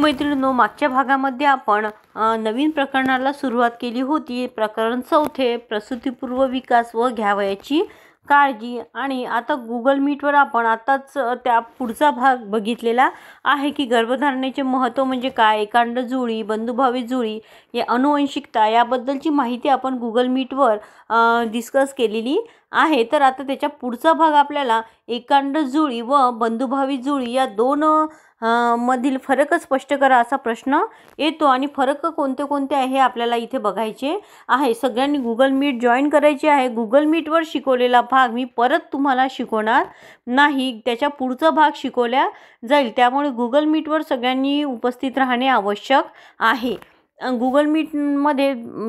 मैत्रिणीनो मागच्या भागामध्ये आपण नवीन प्रकरणाला सुरुवात केली होती प्रकरण चौथे प्रसूतीपूर्व विकास व घ्यावयाची काळजी आणि आता गुगल मीटवर आपण आताच त्या पुढचा भाग बघितलेला आहे की गर्भधारणेचे महत्त्व म्हणजे काय एकांड जुळी बंधुभावी जुळी या अनुवंशिकता याबद्दलची माहिती आपण गुगल मीटवर डिस्कस केलेली आहे तर आता त्याच्या पुढचा भाग आपल्याला एकांड जुळी व बंधुभावी जुळी या दोन मधील फरक स्पष्ट करा असा प्रश्न येतो आणि फरक कोणते कोणते आहे हे आपल्याला इथे बघायचे आहे सगळ्यांनी गुगल मीट जॉईन करायचे आहे गुगल मीटवर शिकवलेला भाग मी परत तुम्हाला शिकवणार नाही त्याच्या पुढचा भाग शिकवल्या जाईल त्यामुळे गुगल मीटवर सगळ्यांनी उपस्थित राहणे आवश्यक आहे गुगल मीटमध्ये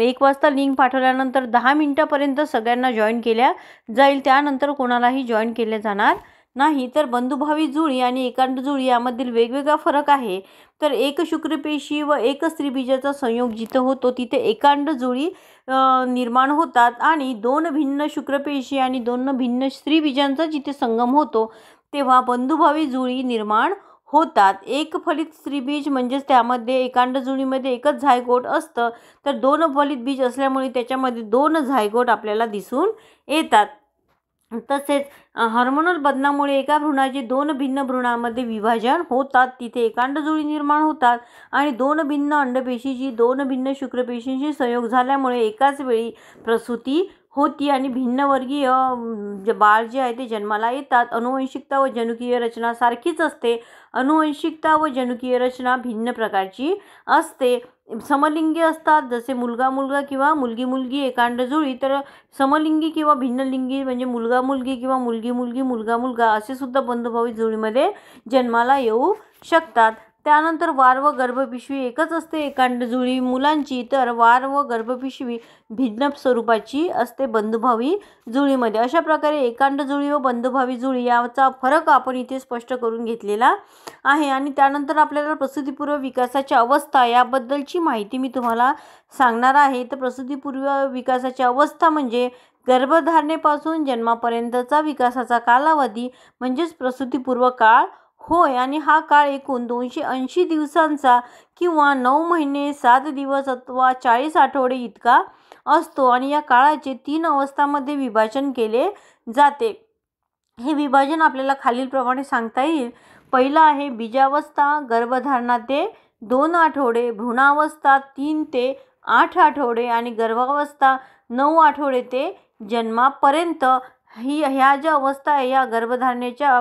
एक वाजता लिंक पाठवल्यानंतर दहा मिनटापर्यंत सगळ्यांना जॉईन केल्या जाईल त्यानंतर कोणालाही जॉईन केले जाणार नाही तर बंधुभावी जुळी आणि एकांड जुळी यामधील वेगवेगळा फरक आहे तर एक शुक्रपेशी व एक स्त्रीबीजाचा संयोग जिथं होतो तिथे एकांड जुळी निर्माण होतात आणि दोन भिन्न शुक्रपेशी आणि दोन भिन्न स्त्रीबीजांचा जिथे संगम होतो तेव्हा बंधुभावी जुळी निर्माण होतात एक फलित स्त्रीबीज म्हणजेच त्यामध्ये एकांड जुळीमध्ये एकच झायगोट असतं तर दोन फलित बीज असल्यामुळे त्याच्यामध्ये दोन झायगोट आपल्याला दिसून येतात तसेच हार्मोनल बदलामुळे एका भ्रूणाचे दोन भिन्न भ्रूणामध्ये विभाजन होतात तिथे एकांड जुळी निर्माण होतात आणि दोन भिन्न अंडपेशीची दोन भिन्न शुक्रपेशींशी संयोग झाल्यामुळे एकाच वेळी प्रसूती होती आणि भिन्नवर्गीय जे बाळ जे आहे ते जन्माला येतात अनुवंशिकता व जनुकीय रचना सारखीच असते अनुवंशिकता व जनुकीय रचना भिन्न प्रकारची असते समलिंगी असतात जसे मुलगा मुलगा किंवा मुलगी मुलगी एकांड जुळी तर समलिंगी किंवा भिन्नलिंगी म्हणजे मुलगा मुलगी किंवा मुलगी मुलगी मुलगा मुलगा असे सुद्धा बंधुभावी जुळीमध्ये जन्माला येऊ शकतात त्यानंतर वार व गर्भपिशवी एकच असते एकांडजुळी मुलांची तर वार व गर्भपिशवी भिन्न स्वरूपाची असते बंधुभावी जुळीमध्ये अशा प्रकारे एकांडजुळी व बंधुभावी जुळी याचा फरक आपण इथे स्पष्ट करून घेतलेला आहे आणि त्यानंतर आपल्याला प्रसूतीपूर्व विकासाच्या अवस्था याबद्दलची माहिती मी तुम्हाला सांगणार आहे तर प्रसूतीपूर्व विकासाची अवस्था म्हणजे गर्भधारणेपासून जन्मापर्यंतचा विकासाचा कालावधी म्हणजेच प्रसूतीपूर्व काळ होय आणि हा काळ एकूण दोनशे ऐंशी दिवसांचा किंवा नऊ महिने सात दिवस अथवा चाळीस आठवडे इतका असतो आणि या काळाचे तीन अवस्थांमध्ये विभाजन केले जाते हे विभाजन आपल्याला खालीलप्रमाणे सांगता येईल पहिलं आहे बीजावस्था गर्भधारणा ते दोन आठवडे भ्रूणावस्था तीन ते आठ आठवडे आणि गर्भावस्था नऊ आठवडे ते जन्मापर्यंत ही ह्या ज्या अवस्था आहे या गर्भधारणेच्या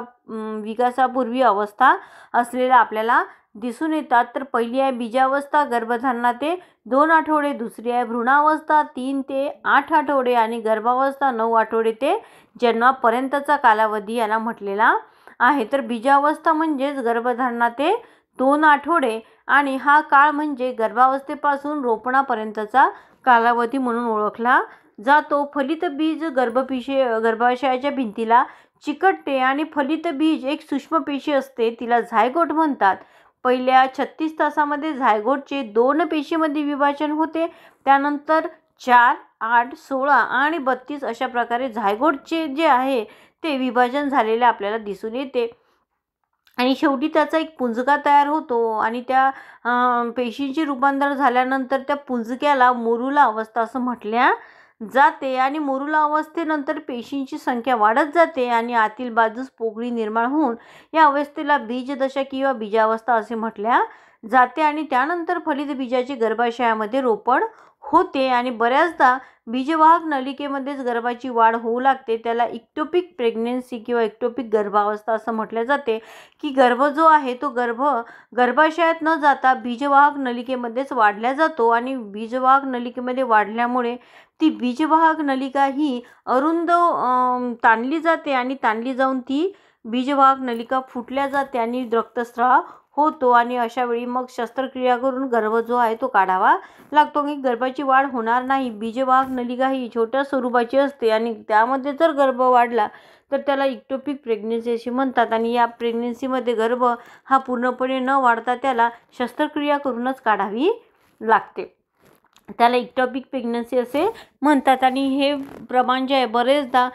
विकासापूर्वी अवस्था असलेला आपल्याला दिसून येतात तर पहिली आहे बीजावस्था गर्भधारणा ते दोन आठवडे दुसरी आहे भ्रूणावस्था तीन ते आठ आठवडे आणि गर्भावस्था नऊ आठवडे ते जन्मापर्यंतचा कालावधी याला म्हटलेला आहे तर बीजावस्था म्हणजेच गर्भधारणा ते दोन आठवडे आणि हा काळ म्हणजे गर्भावस्थेपासून रोपणापर्यंतचा कालावधी म्हणून ओळखला जातो फलित बीज गर्भपिशे गर्भाशयाच्या भिंतीला चिकटते आणि फलित बीज एक सूक्ष्म पेशी असते तिला झायगोट म्हणतात पहिल्या छत्तीस तासामध्ये झायगोटचे दोन पेशीमध्ये विभाजन होते त्यानंतर चार आठ सोळा आणि बत्तीस अशा प्रकारे झायगोटचे जे आहे ते विभाजन झालेले आपल्याला दिसून येते आणि शेवटी त्याचा एक पुंजका तयार होतो आणि त्या पेशींचे रूपांतर झाल्यानंतर त्या पुंजक्याला मुरुला अवस्था असं म्हटल्या जाते आणि मुरुला अवस्थेनंतर पेशींची संख्या वाढत जाते आणि आतील बाजूस पोकळी निर्माण होऊन या अवस्थेला बीजदशा किंवा बीजावस्था असे म्हटल्या जाते आणि त्यानंतर फलित बीजाचे गर्भाशयामध्ये रोपण होते आणि बऱ्याचदा बीजवाहक नलिकेमध्येच गर्भाची वाढ होऊ लागते त्याला इक्टोपिक प्रेग्नेन्सी किंवा इक्टोपिक गर्भावस्था असं म्हटलं जाते की गर्भ जो आहे तो गर्भ गर्भाशयात न जाता बीजवाहक नलिकेमध्येच वाढला जातो आणि बीजवाहक नलिकेमध्ये वाढल्यामुळे ती बीजवाहक नलिका ही अरुंद ताणली जाते आणि ताणली जाऊन ती बीजवाहक नलिका फुटल्या जाते आणि रक्तस्राव होतो आणि अशावेळी मग शस्त्रक्रिया करून गर्भ जो आहे तो काढावा लागतो की गर्भाची वाढ होणार नाही बीजवाहक नलिका ही छोट्या स्वरूपाची असते आणि त्यामध्ये जर गर्भ वाढला तर त्याला इक्टोपिक प्रेग्नेन्सी अशी म्हणतात आणि या प्रेग्नेन्सीमध्ये गर्भ हा पूर्णपणे न वाढता त्याला शस्त्रक्रिया करूनच काढावी लागते त्याला इक्टॉपिक प्रेग्नन्सी असे म्हणतात आणि हे प्रमाण जे आहे बरेचदा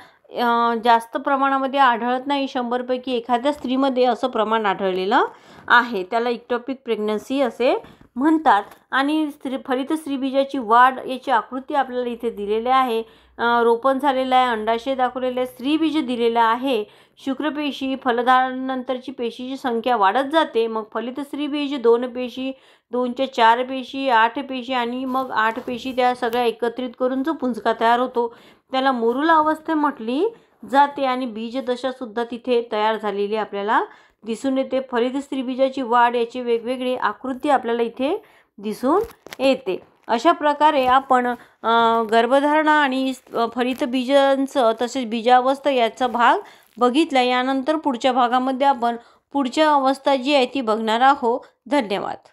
जास्त प्रमाणामध्ये आढळत नाही शंभरपैकी एखाद्या स्त्रीमध्ये असं प्रमाण आढळलेलं आहे त्याला इक्टॉपिक प्रेग्नन्सी असे म्हणतात आणि स्त्री फलित स्त्रीबीजाची वाढ याची आकृती आपल्याला इथे दिलेली आहे रोपण झालेलं आहे अंडाशय दाखवलेलं आहे स्त्रीबीज दिलेलं आहे शुक्रपेशी फलधारणानंतरची पेशीची संख्या वाढत जाते मग फलित स्त्रीबीज दोन पेशी दोनच्या चार पेशी आठ पेशी आणि मग आठ पेशी त्या सगळ्या एकत्रित करून जो पुंजका तयार होतो त्याला मुरुल अवस्थे म्हटली जाते आणि बीजदशासुद्धा तिथे तयार झालेली आपल्याला दिसून येते फरीत स्त्रीबीजाची वाढ याची वेगवेगळी आकृती आपल्याला इथे दिसून येते अशा प्रकारे आपण गर्भधारणा आणि फलित बीजांचं तसेच बीजावस्था याचा भाग बघितला यानंतर पुढच्या भागामध्ये आपण पुढच्या अवस्था जी आहे ती बघणार आहोत धन्यवाद